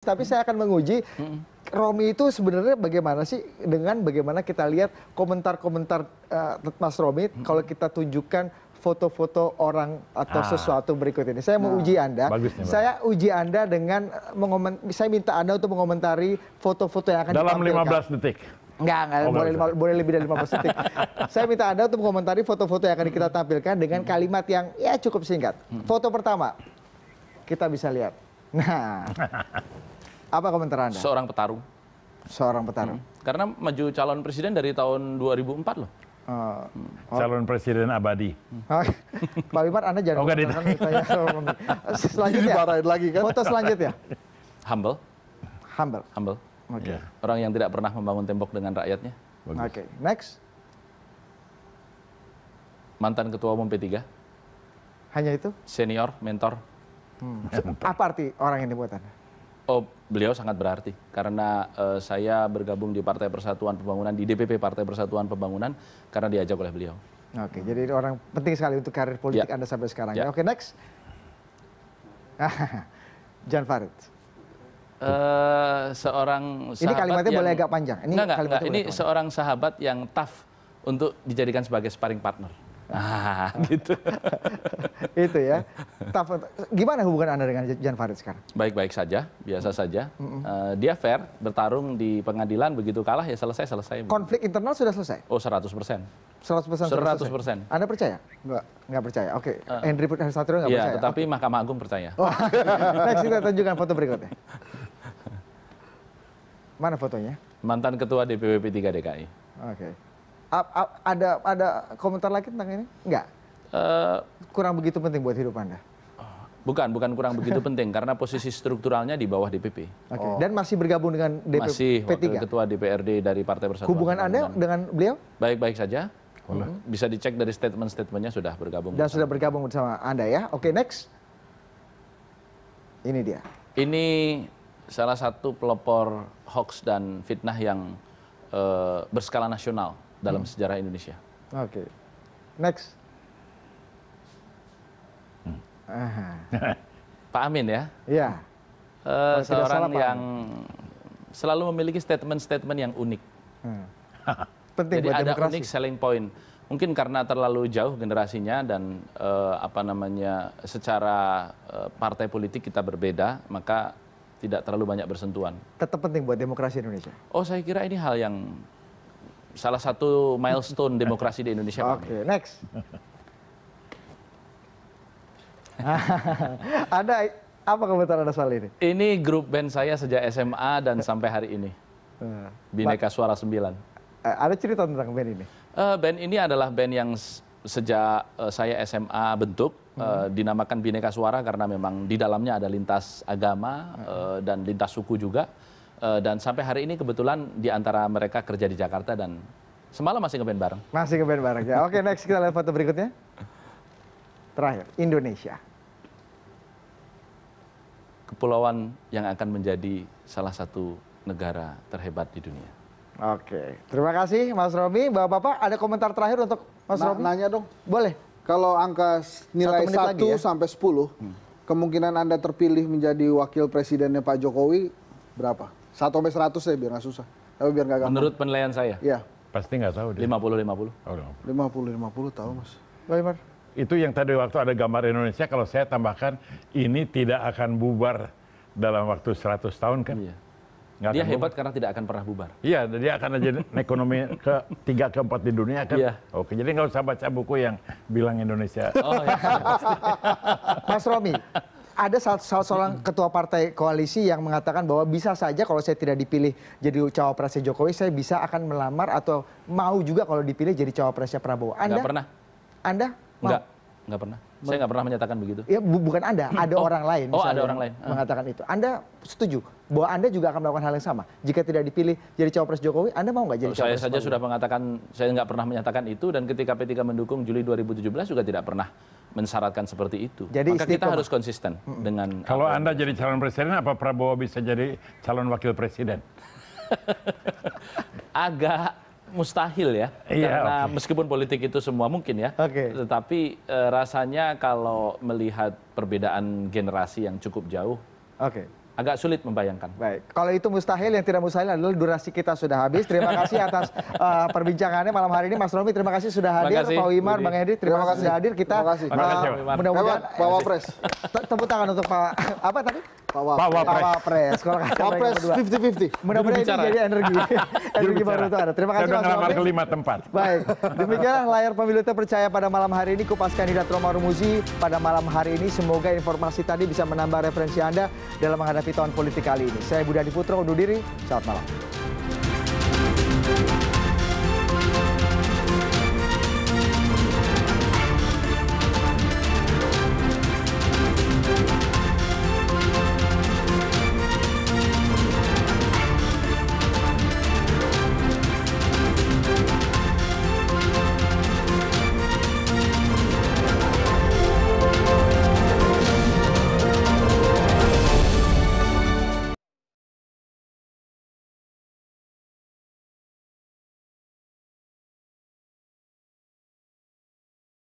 tapi saya akan menguji romi itu sebenarnya bagaimana sih dengan bagaimana kita lihat komentar komentar eh, mas romi kalau kita tunjukkan foto foto orang atau ah. sesuatu berikut ini saya mau nah, uji anda saya uji anda dengan saya minta anda untuk mengomentari foto foto yang akan dalam ditampilkan Enggak, enggak, oh, boleh, boleh lebih dari 15 detik. Saya minta Anda untuk mengomentari foto-foto yang akan kita tampilkan dengan kalimat yang ya cukup singkat. Foto pertama, kita bisa lihat. Nah, apa komentar anda seorang petarung seorang petarung hmm. karena maju calon presiden dari tahun 2004 loh Uh, oh. Hmm. calon presiden abadi. Hmm. Oh. Pak Wimar, Anda jangan oh, ditanya. selanjutnya. lagi kan? Foto selanjutnya. Humble. Humble. Humble. Okay. Iya. Yeah. Orang yang tidak pernah membangun tembok dengan rakyatnya. Oke, okay. next. Mantan ketua umum P3. Hanya itu? Senior, mentor. Hmm. Apa arti orang yang dibuat Anda? Oh, beliau sangat berarti karena uh, saya bergabung di Partai Persatuan Pembangunan di DPP Partai Persatuan Pembangunan karena diajak oleh beliau. Oke, jadi orang penting sekali untuk karir politik yeah. Anda sampai sekarang. Yeah. Ya. Oke, next. Jan Farid. Uh, seorang sahabat Ini kalimatnya yang, boleh agak panjang. Ini enggak, enggak, enggak. Ini panjang. seorang sahabat yang tough untuk dijadikan sebagai sparring partner. Ah, gitu itu ya gimana hubungan anda dengan jan farid sekarang baik baik saja biasa saja eh, dia fair bertarung di pengadilan begitu kalah ya selesai selesai konflik internal sudah selesai oh 100 persen 100 persen 100 persen anda percaya Enggak, enggak percaya oke okay. Eh. Putra Satrio nggak iya, percaya tetapi okay. Mahkamah Agung percaya oh, next kita tunjukkan foto berikutnya mana fotonya mantan ketua p 3 DKI oke okay ada komentar lagi tentang ini enggak eh. kurang begitu penting buat hidup anda bukan bukan kurang begitu penting karena posisi strukturalnya di bawah DPP oh. dan masih bergabung dengan masih ketua DPRD dari Partai Persatuan hubungan anda dengan beliau baik baik saja hmm, bisa dicek dari statement statementnya sudah bergabung dan sudah bergabung bersama anda ya oke next ini dia ini salah satu pelopor hoax dan fitnah yang eh, berskala nasional dalam hmm. sejarah Indonesia. Oke, okay. next. Hmm. Pak Amin ya. Iya. Uh, seorang salah, yang selalu memiliki statement-statement yang unik. Hmm. Penting Jadi buat ada demokrasi. unik selling point. Mungkin karena terlalu jauh generasinya dan uh, apa namanya secara uh, partai politik kita berbeda, maka tidak terlalu banyak bersentuhan. Tetap penting buat demokrasi Indonesia. Oh, saya kira ini hal yang salah satu milestone demokrasi di Indonesia. Oke, okay, next. ada apa komentar Anda soal ini? Ini grup band saya sejak SMA dan sampai hari ini. Eh, Bineka Suara 9. Eh, ada cerita tentang band ini? Uh, band ini adalah band yang sejak uh, saya SMA bentuk hmm. uh, dinamakan Bineka Suara karena memang di dalamnya ada lintas agama hmm. uh, dan lintas suku juga Eh, dan sampai hari ini kebetulan di antara mereka kerja di Jakarta dan semalam masih ngeband bareng. Masih ngeband bareng ya. Oke, next kita lihat foto berikutnya. Terakhir, Indonesia. Kepulauan yang akan menjadi salah satu negara terhebat di dunia. Oke, terima kasih Mas Romi. Bapak-bapak ada komentar terakhir untuk Mas Na Romi? Nanya dong. Boleh. Kalau angka nilai 1 ya? sampai 10, hmm. kemungkinan Anda terpilih menjadi wakil presidennya Pak Jokowi berapa? Satu sampai seratus deh ya, biar nggak susah. Tapi biar nggak gampang. Menurut penilaian saya? Iya. Pasti nggak tahu dia. 50-50? Oh, 50. 50-50 tahu mas. Bagaimana? Itu yang tadi waktu ada gambar Indonesia, kalau saya tambahkan, ini tidak akan bubar dalam waktu 100 tahun kan? Iya. Nggak dia hebat bubar. karena tidak akan pernah bubar. Iya, jadi akan aja ekonomi ke tiga ke empat di dunia kan. Iya. Oke, jadi nggak usah baca buku yang bilang Indonesia. Oh, iya. Mas Romi, ada salah seorang ketua partai koalisi yang mengatakan bahwa bisa saja kalau saya tidak dipilih jadi cawapresnya jokowi saya bisa akan melamar atau mau juga kalau dipilih jadi cawapresnya prabowo anda pernah anda nggak pernah saya nggak pernah menyatakan begitu ya bukan anda hmm. ada oh. orang lain oh ada orang lain ah. mengatakan itu anda setuju bahwa anda juga akan melakukan hal yang sama jika tidak dipilih jadi cawapres jokowi anda mau nggak jadi cawapres saya saja sudah mengatakan saya nggak pernah menyatakan itu dan ketika p tiga mendukung juli dua ribu tujuh belas juga tidak pernah mensyaratkan seperti itu jadi maka kita harus konsisten hmm. dengan kalau anda jadi calon presiden apa prabowo bisa jadi calon wakil presiden agak mustahil ya iya, karena meskipun politik itu semua mungkin ya tetapi e, rasanya kalau melihat perbedaan generasi yang cukup jauh agak sulit membayangkan. Baik, kalau itu mustahil yang tidak mustahil adalah durasi kita sudah habis. Terima kasih atas uh, perbincangannya malam hari ini, Mas Romi. Terima kasih sudah hadir, Pak Wimar, Bang Edi. Terima, terima kasih sudah hadir. Kita uh, mudah-mudahan Pak Wapres. Tepuk tangan untuk Pak apa tadi? Pak Wapres. Pak Wapres. Kalau Wapres 50-50. Mudah-mudahan ini jadi energi. energi baru itu ada. Terima kasih Mas Wapres. ke lima tempat. Baik. Demikianlah layar pemilu terpercaya pada malam hari ini. Kupas kandidat Romar Rumuzi pada malam hari ini. Semoga informasi tadi bisa menambah referensi Anda dalam menghadapi tahun politik kali ini. Saya Budi Adiputro undur diri. Selamat malam.